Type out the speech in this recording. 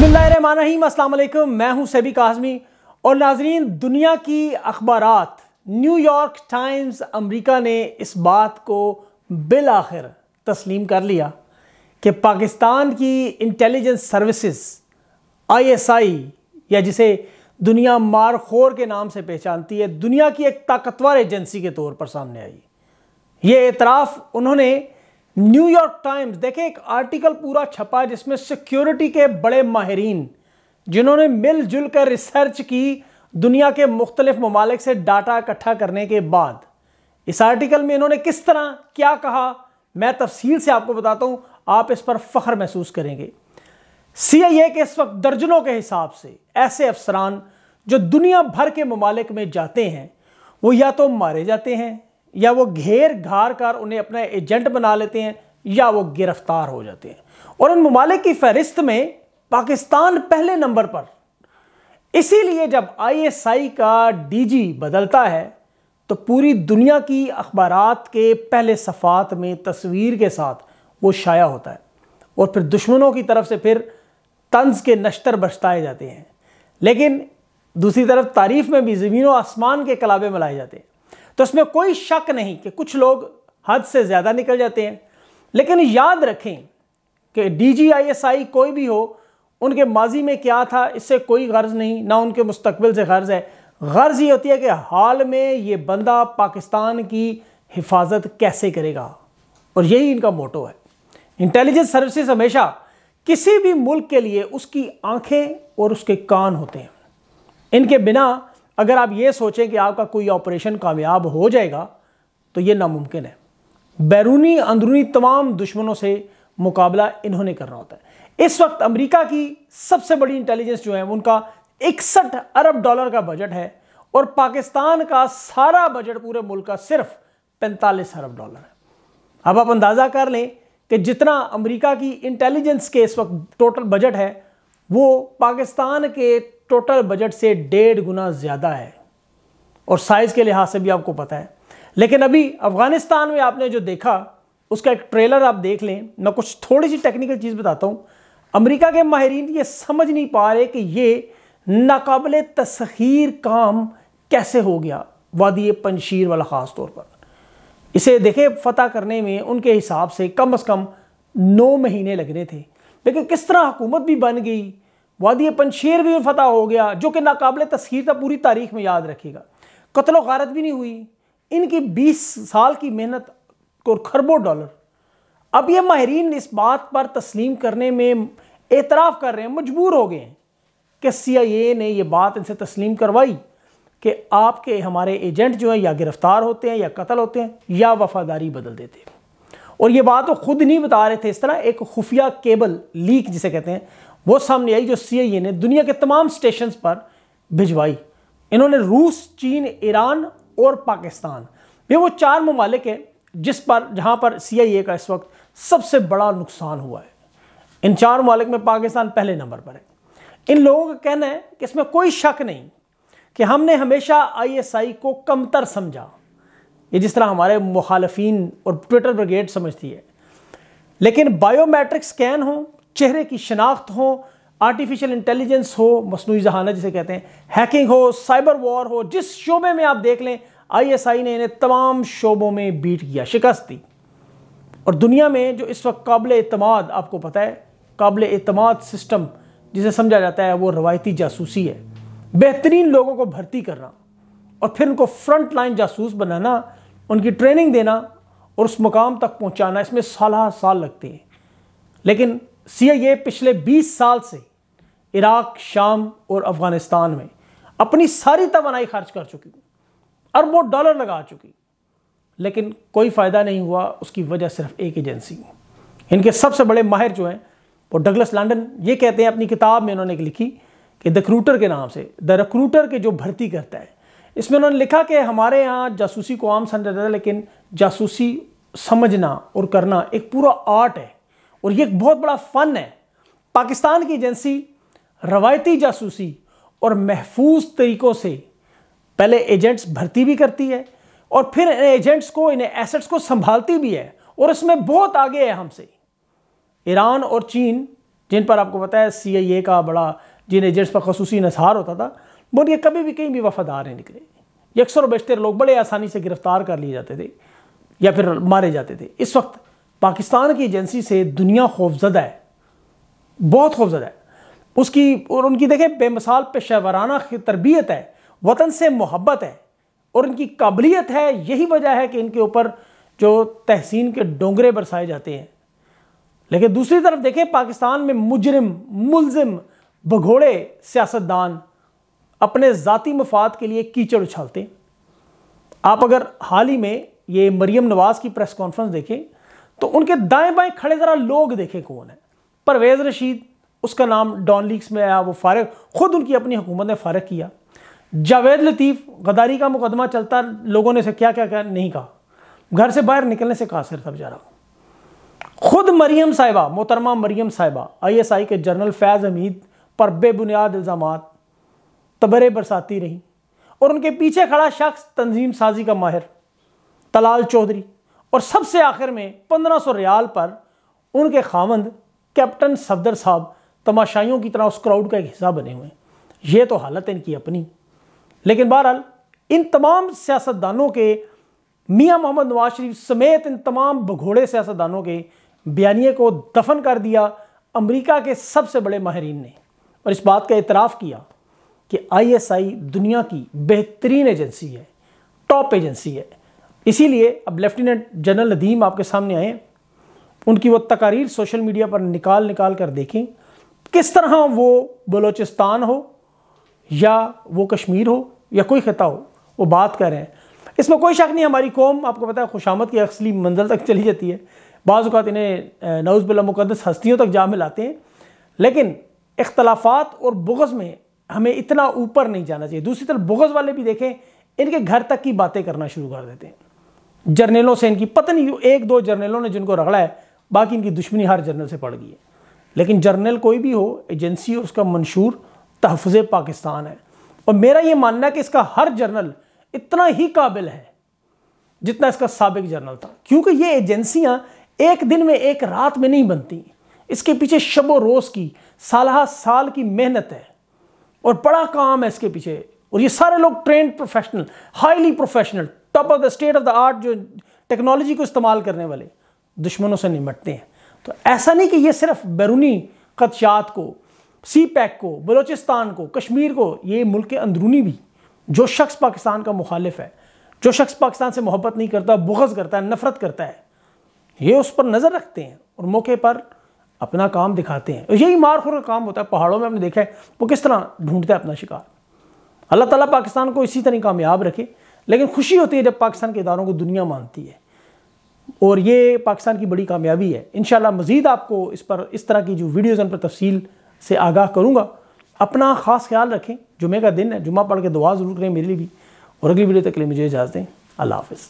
बसमीम अल्लाम मैं हूं सेबी काजमी और नाजरीन दुनिया की अखबार न्यूयॉर्क टाइम्स अमेरिका ने इस बात को बिल आखिर तस्लीम कर लिया कि पाकिस्तान की इंटेलिजेंस सर्विसेज आईएसआई या जिसे दुनिया मारखोर के नाम से पहचानती है दुनिया की एक ताकतवर एजेंसी के तौर पर सामने आई ये एतराफ़ उन्होंने न्यूयॉर्क टाइम्स देखिए एक आर्टिकल पूरा छपा जिसमें सिक्योरिटी के बड़े माहरीन जिन्होंने मिलजुल कर रिसर्च की दुनिया के मुख्तलिफ ममालिक से डाटा इकट्ठा करने के बाद इस आर्टिकल में इन्होंने किस तरह क्या कहा मैं तफसील से आपको बताता हूँ आप इस पर फ़ख्र महसूस करेंगे सी आई ए के इस वक्त दर्जनों के हिसाब से ऐसे अफसरान जो दुनिया भर के ममालिक में जाते हैं वो या तो मारे जाते हैं या वो घेर घार कर उन्हें अपना एजेंट बना लेते हैं या वो गिरफ्तार हो जाते हैं और उन ममालिक की फहरिस्त में पाकिस्तान पहले नंबर पर इसीलिए जब आईएसआई का डीजी बदलता है तो पूरी दुनिया की अखबार के पहले सफ़ात में तस्वीर के साथ वो शाया होता है और फिर दुश्मनों की तरफ से फिर तंज के नश्तर बरसाए जाते हैं लेकिन दूसरी तरफ तारीफ में भी ज़मीन व आसमान के कलाबे मिलाए जाते हैं तो इसमें कोई शक नहीं कि कुछ लोग हद से ज़्यादा निकल जाते हैं लेकिन याद रखें कि डीजीआईएसआई कोई भी हो उनके माजी में क्या था इससे कोई गर्ज नहीं ना उनके मुस्तबिल से गर्ज है गर्ज ये होती है कि हाल में ये बंदा पाकिस्तान की हिफाजत कैसे करेगा और यही इनका मोटो है इंटेलिजेंस सर्विसेज हमेशा किसी भी मुल्क के लिए उसकी आंखें और उसके कान होते हैं इनके बिना अगर आप ये सोचें कि आपका कोई ऑपरेशन कामयाब हो जाएगा तो ये नामुमकिन है बैरूनी अंदरूनी तमाम दुश्मनों से मुकाबला इन्होंने करना होता है इस वक्त अमेरिका की सबसे बड़ी इंटेलिजेंस जो है उनका इकसठ अरब डॉलर का बजट है और पाकिस्तान का सारा बजट पूरे मुल्क का सिर्फ पैंतालीस अरब डॉलर है अब आप अंदाज़ा कर लें कि जितना अमेरिका की इंटेलिजेंस के इस वक्त टोटल बजट है वो पाकिस्तान के टोटल बजट से डेढ़ गुना ज़्यादा है और साइज़ के लिहाज से भी आपको पता है लेकिन अभी अफ़गानिस्तान में आपने जो देखा उसका एक ट्रेलर आप देख लें मैं कुछ थोड़ी सी टेक्निकल चीज़ बताता हूँ अमेरिका के माहरीन ये समझ नहीं पा रहे कि ये नाकबिल तस्खीर काम कैसे हो गया वादी पंशीर वाला ख़ास तौर पर इसे देखे फतह करने में उनके हिसाब से कम अज़ कम नौ महीने लगने थे लेकिन किस तरह हुकूमत भी बन गई वादी पंशेर भी फतह हो गया जो कि नाकबले तस्खीर था पूरी तारीख में याद रखेगा कत्ल गारत भी नहीं हुई इनकी बीस साल की मेहनत और खरबों डॉलर अब ये माहरीन इस बात पर तस्लीम करने में एतराफ़ कर रहे हैं मजबूर हो गए हैं कि सी आई ए ने यह बात इनसे तस्लीम करवाई कि आपके हमारे एजेंट जो हैं या गिरफ़्तार होते हैं या कत्ल होते हैं या वफादारी बदल देते हैं और ये बात वो खुद नहीं बता रहे थे इस तरह एक खुफिया केबल लीक जिसे कहते हैं वो सामने आई जो सी ने दुनिया के तमाम स्टेशन पर भिजवाई इन्होंने रूस चीन ईरान और पाकिस्तान ये वो चार ममालिक हैं जिस पर जहाँ पर सी का इस वक्त सबसे बड़ा नुकसान हुआ है इन चार ममालिक में पाकिस्तान पहले नंबर पर है इन लोगों का कहना है कि इसमें कोई शक नहीं कि हमने हमेशा आईएसआई को कमतर समझा ये जिस तरह हमारे मुखालफी और ट्विटर ब्रिगेड समझती है लेकिन बायोमेट्रिक स्कैन हो चेहरे की शनाख्त हो आर्टिफिशियल इंटेलिजेंस हो मसनू जहाना जिसे कहते हैं हैकिंग हो साइबर वॉर हो जिस शोबे में आप देख लें आईएसआई ने इन्हें तमाम शोबों में बीट किया शिकस्त दी और दुनिया में जो इस वक्त काबिल अतमाद आपको पता है काबिल अतमाद सिस्टम जिसे समझा जाता है वो रवायती जासूसी है बेहतरीन लोगों को भर्ती करना और फिर उनको फ्रंट लाइन जासूस बनाना उनकी ट्रेनिंग देना और उस मुकाम तक पहुंचाना इसमें साल साल लगते हैं लेकिन ए पिछले 20 साल से इराक शाम और अफगानिस्तान में अपनी सारी तोानाई खर्च कर चुकी अरबों डॉलर लगा चुकी लेकिन कोई फ़ायदा नहीं हुआ उसकी वजह सिर्फ एक एजेंसी इनके सबसे बड़े माहिर जो हैं वो डगलस लंडन ये कहते हैं अपनी किताब में उन्होंने लिखी कि द रिक्रूटर के नाम से द रिक्रूटर के जो भर्ती करता है इसमें उन्होंने लिखा कि हमारे यहाँ जासूसी को आम समझा जाता है लेकिन जासूसी समझना और करना एक पूरा आर्ट है और ये एक बहुत बड़ा फन है पाकिस्तान की एजेंसी रवायती जासूसी और महफूज तरीक़ों से पहले एजेंट्स भर्ती भी करती है और फिर इन एजेंट्स को इन एसेट्स को संभालती भी है और इसमें बहुत आगे है हमसे ईरान और चीन जिन पर आपको पता है सी आई ए का बड़ा जिन एजेंट्स पर खसूस नसार होता था वो ये कभी भी कहीं भी वफादार नहीं निकले ये अक्सर बेशतर लोग बड़े आसानी से गिरफ्तार कर लिए जाते थे या फिर मारे जाते थे इस वक्त पाकिस्तान की एजेंसी से दुनिया खौफजदा है बहुत खौफजदा है उसकी और उनकी देखें बेमिसाल पेशावराना तरबियत है वतन से मोहब्बत है और उनकी काबिलियत है यही वजह है कि इनके ऊपर जो तहसीन के डोंगरे बरसाए जाते हैं लेकिन दूसरी तरफ देखें पाकिस्तान में मुजरम मुलजिम भगोड़े सियासतदान अपने ज़ाती मफाद के लिए कीचड़ उछालते आप अगर हाल ही में ये मरियम नवाज़ की प्रेस कॉन्फ्रेंस देखें तो उनके दाएं बाएं खड़े जरा लोग देखें कौन है परवेज़ रशीद उसका नाम डॉन लीग्स में आया वो फारग खुद उनकी अपनी हुकूमत ने फारग किया जावेद लतीफ़ गदारी का मुकदमा चलता लोगों ने से क्या क्या क्या नहीं कहा घर से बाहर निकलने से कहा जा बेचारा खुद मरियम साहिबा मोहतरमा मरियम साहिबा आईएसआई के जनरल फैज़ हमीद पर बेबुनियाद इल्ज़ाम तबरे बरसाती रहीं और उनके पीछे खड़ा शख्स तंजीम साजी का माहिर तलाल चौधरी और सबसे आखिर में पंद्रह सौ रियाल पर उनके खामंद कैप्टन सफदर साहब तमाशाइयों की तरह उस क्राउड का एक हिस्सा बने हुए हैं ये तो हालत इनकी अपनी लेकिन बहरहाल इन तमाम सियासतदानों के मियाँ मोहम्मद नवाज शरीफ समेत इन तमाम भगोड़े सियासतदानों के बयानी को दफन कर दिया अमरीका के सबसे बड़े माहरीन ने और इस बात का इतराफ़ किया कि आईएसआई दुनिया की बेहतरीन एजेंसी है टॉप एजेंसी है इसीलिए अब लेफ्टिनेंट जनरल नदीम आपके सामने आए उनकी वो तकारीर सोशल मीडिया पर निकाल निकाल कर देखें किस तरह वो बलोचिस्तान हो या वो कश्मीर हो या कोई खिता हो वो बात कर रहे हैं इसमें कोई शक नहीं हमारी कौम आपको पता है खुशामद की असली मंजिल तक चली जाती है बाज़ात इन्हें नौज़ मुकदस हस्तियों तक जा मिलाते हैं लेकिन इख्तलाफात और बुगज़ में हमें इतना ऊपर नहीं जाना चाहिए दूसरी तरफ बुगज़ वाले भी देखें इनके घर तक की बातें करना शुरू कर देते हैं जर्नलों से इनकी पता नहीं एक दो जर्नलों ने जिनको रगड़ा है बाकी इनकी दुश्मनी हर जर्नल से पड़ गई है लेकिन जर्नल कोई भी हो एजेंसी और उसका मंशूर तहफ़ पाकिस्तान है और मेरा ये मानना है कि इसका हर जर्नल इतना ही काबिल है जितना इसका सबक जर्नल था क्योंकि ये एजेंसियाँ एक दिन में एक रात में नहीं बनती इसके पीछे शब रोज़ की सालहा साल की मेहनत है और बड़ा काम है इसके पीछे और ये सारे लोग trained professional highly professional top of the state of the art जो टेक्नोलॉजी को इस्तेमाल करने वाले दुश्मनों से निमटते हैं तो ऐसा नहीं कि ये सिर्फ बैरूनी खदशात को सी पैक को बलोचिस्तान को कश्मीर को ये मुल्क के अंदरूनी भी जो शख्स पाकिस्तान का मुखालिफ है जो शख्स पाकिस्तान से मोहब्बत नहीं करता बुगज़ करता है नफ़रत करता है ये उस पर नज़र रखते हैं और मौके पर अपना काम दिखाते हैं यही मार का काम होता है पहाड़ों में हमने देखा है वो किस तरह ढूंढता है अपना शिकार अल्लाह ताला पाकिस्तान को इसी तरह कामयाब रखे लेकिन खुशी होती है जब पाकिस्तान के इदारों को दुनिया मानती है और ये पाकिस्तान की बड़ी कामयाबी है इन मज़ीद आपको इस पर इस तरह की जो वीडियोज़ उन पर तफसील से आगाह करूँगा अपना ख़ास ख्याल रखें जुमे का दिन है जुमा पढ़ के दुआ ज़रूर करें मेरे लिए भी और अगली वीडियो तक के लिए मुझे इजाज़ दें अल्लाह हाफ़